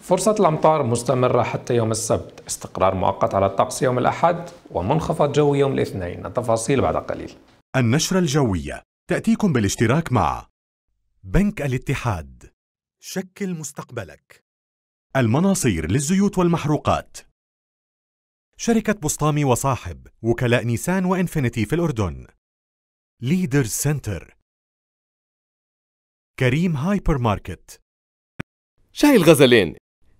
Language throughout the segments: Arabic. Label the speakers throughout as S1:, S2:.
S1: فرصة الأمطار مستمرة حتى يوم السبت استقرار مؤقت على الطقس يوم الأحد
S2: ومنخفض جوي يوم الاثنين التفاصيل بعد قليل النشرة الجوية تأتيكم بالاشتراك مع بنك الاتحاد شكل مستقبلك المناصير للزيوت والمحروقات شركة بسطامي وصاحب وكلاء نيسان وإنفينيتي في الأردن ليدر سنتر كريم هايبر ماركت شاي الغزلين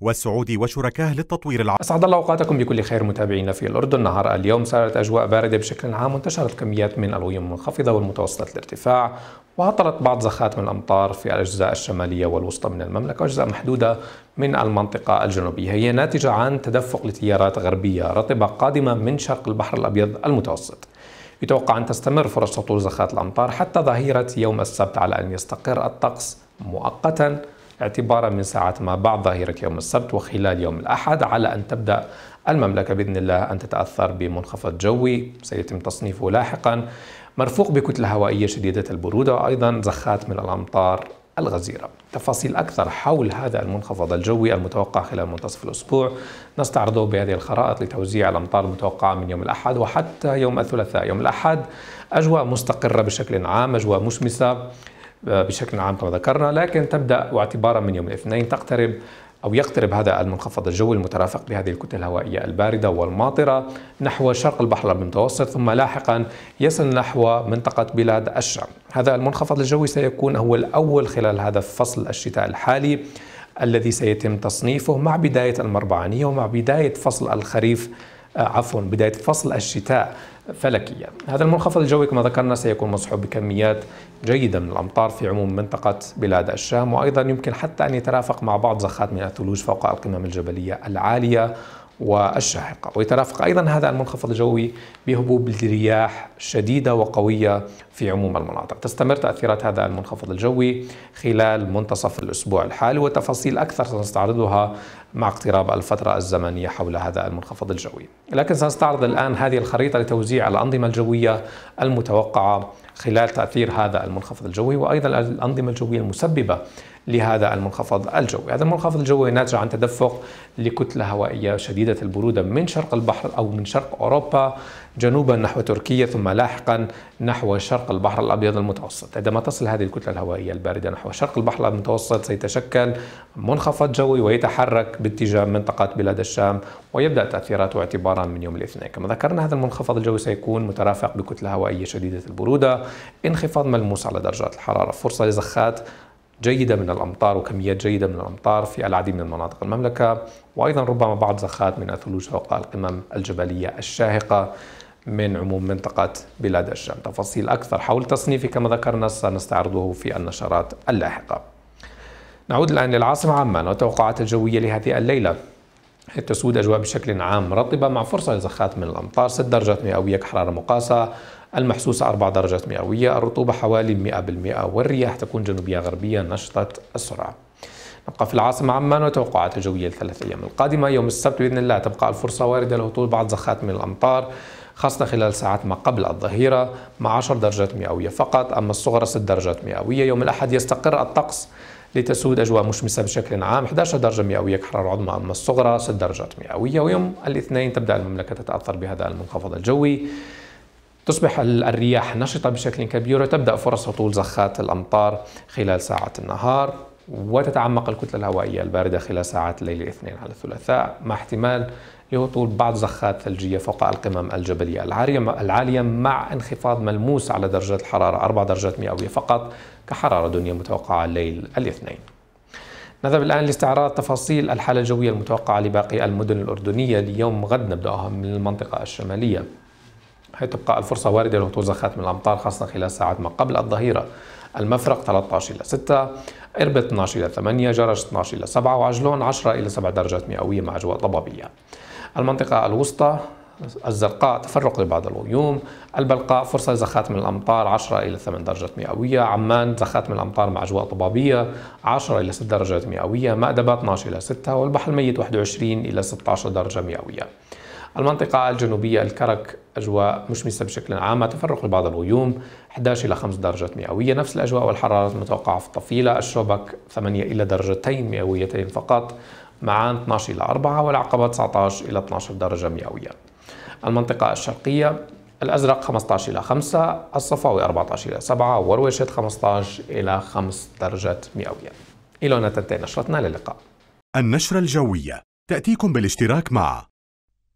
S2: والسعودي وشركائه للتطوير العربي أسعد الله أوقاتكم بكل خير متابعينا في الأردن نهار اليوم
S1: صارت أجواء باردة بشكل عام وانتشرت كميات من الغيوم المنخفضة والمتوسطة الارتفاع وعطلت بعض زخات من الأمطار في الأجزاء الشمالية والوسطى من المملكة وأجزاء محدودة من المنطقة الجنوبية هي ناتجة عن تدفق لتيارات غربية رطبة قادمة من شرق البحر الأبيض المتوسط يتوقع أن تستمر فرص سطول زخات الأمطار حتى ظهيرة يوم السبت على أن يستقر الطقس مؤقتا اعتبارا من ساعة ما بعد ظهيرة يوم السبت وخلال يوم الأحد على أن تبدأ المملكة بإذن الله أن تتأثر بمنخفض جوي سيتم تصنيفه لاحقا مرفوق بكتلة هوائية شديدة البرودة وأيضا زخات من الأمطار الغزيرة تفاصيل أكثر حول هذا المنخفض الجوي المتوقع خلال منتصف الأسبوع نستعرضه بهذه الخرائط لتوزيع الأمطار المتوقعة من يوم الأحد وحتى يوم الثلاثاء يوم الأحد أجواء مستقرة بشكل عام أجواء مشمسة آه، بشكل عام كما ذكرنا لكن تبدأ واعتبارا من يوم الاثنين تقترب أو يقترب هذا المنخفض الجوي المترافق بهذه الكتلة الهوائية الباردة والماطرة نحو شرق البحر المتوسط ثم لاحقا يصل نحو منطقة بلاد الشام هذا المنخفض الجوي سيكون هو الأول خلال هذا فصل الشتاء الحالي الذي سيتم تصنيفه مع بداية المربعانية ومع بداية فصل الخريف آه، عفوا بداية فصل الشتاء فلكيا هذا المنخفض الجوي كما ذكرنا سيكون مصحوب بكميات جيدة من الأمطار في عموم منطقة بلاد الشام وأيضا يمكن حتى أن يترافق مع بعض زخات من الثلوج فوق القمم الجبلية العالية والشاهقة ويترافق أيضا هذا المنخفض الجوي بهبوب الرياح شديدة وقوية في عموم المناطق تستمر تأثيرات هذا المنخفض الجوي خلال منتصف الأسبوع الحالي وتفاصيل أكثر سنستعرضها مع اقتراب الفترة الزمنية حول هذا المنخفض الجوي لكن سنستعرض الآن هذه الخريطة لتوزيع الأنظمة الجوية المتوقعة خلال تأثير هذا المنخفض الجوي وأيضا الأنظمة الجوية المسببة لهذا المنخفض الجوي هذا المنخفض الجوي ناتج عن تدفق لكتلة هوائية شديدة البرودة من شرق البحر أو من شرق أوروبا جنوبا نحو تركيا ثم لاحقا نحو شرق البحر الأبيض المتوسط عندما تصل هذه الكتلة الهوائية الباردة نحو شرق البحر المتوسط سيتشكل منخفض جوي ويتحرك باتجاه منطقة بلاد الشام ويبدأ تأثيراته اعتبارا من يوم الاثنين كما ذكرنا هذا المنخفض الجوي سيكون مترافق بكتلة هوائية شديدة البرودة انخفاض ملموس على درجات الحرارة فرصة لزخات جيدة من الأمطار وكميات جيدة من الأمطار في العديد من مناطق المملكة وأيضا ربما بعض زخات من الثلوج فوق القمم الجبلية الشاهقة من عموم منطقة بلاد الشام تفاصيل أكثر حول تصنيفه كما ذكرنا سنستعرضه في النشرات اللاحقة نعود الآن للعاصمة عمان والتوقعات الجوية لهذه الليلة تسود أجواء بشكل عام رطبة مع فرصة لزخات من الأمطار 6 درجات مئوية كحرارة مقاسة المحسوسة 4 درجات مئوية الرطوبة حوالي 100% والرياح تكون جنوبية غربية نشطة السرعة نبقى في العاصمة عمان وتوقعات الجوية الثلاث أيام القادمة يوم السبت بإذن الله تبقى الفرصة واردة لهطول بعض زخات من الأمطار خاصة خلال ساعات ما قبل الظهيرة مع 10 درجات مئوية فقط أما الصغرى 6 درجات مئوية يوم الأحد يستقر الطقس لتسود أجواء مشمسة بشكل عام 11 درجة مئوية كحرارة عظمى أما الصغرى 6 درجات مئوية ويوم الاثنين تبدأ المملكة تتأثر بهذا المنخفض الجوي تصبح الرياح نشطة بشكل كبير وتبدأ فرص هطول زخات الأمطار خلال ساعات النهار وتتعمق الكتلة الهوائية الباردة خلال ساعات ليل الاثنين على الثلاثاء مع احتمال لهطول بعض زخات ثلجية فوق القمم الجبلية العالية مع انخفاض ملموس على درجات الحرارة 4 درجات مئوية فقط كحرارة دنيا متوقعة ليل الاثنين نذهب الآن لاستعراض تفاصيل الحالة الجوية المتوقعة لباقي المدن الأردنية ليوم غد نبدأها من المنطقة الشمالية حيث تبقى الفرصة واردة لهطول زخات من الأمطار خاصة خلال ساعات ما قبل الظهيرة المفرق 13 إلى 6 إربد 12 إلى 8 جرش 12 إلى 7 وعجلون 10 إلى 7 درجات مئوية مع أجواء ضبابية المنطقة الوسطى الزرقاء تفرق لبعض الغيوم البلقاء فرصة زخات من الأمطار 10 إلى 8 درجات مئوية عمان زخات من الأمطار مع أجواء ضبابية 10 إلى 6 درجات مئوية مأدبة 12 إلى 6 والبحر الميت 21 إلى 16 درجة مئوية المنطقة الجنوبية الكرك أجواء مشمسة بشكل عام تفرق لبعض الغيوم 11 إلى 5 درجات مئوية نفس الأجواء والحرارة المتوقعة في الطفيلة الشوبك 8 إلى درجتين مئويتين فقط معان 12 إلى 4 والعقبة 19 إلى 12 درجة مئوية المنطقة الشرقية الأزرق 15 إلى 5 الصفاوي 14 إلى 7 ورويشت 15
S2: إلى 5 درجات مئوية إلى هنا تنتهي نشرتنا للقاء النشرة الجوية تأتيكم بالاشتراك مع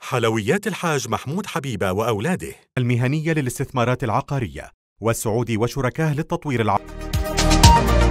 S2: حلويات الحاج محمود حبيبة وأولاده المهنية للاستثمارات العقارية والسعودي وشركاه للتطوير العقاري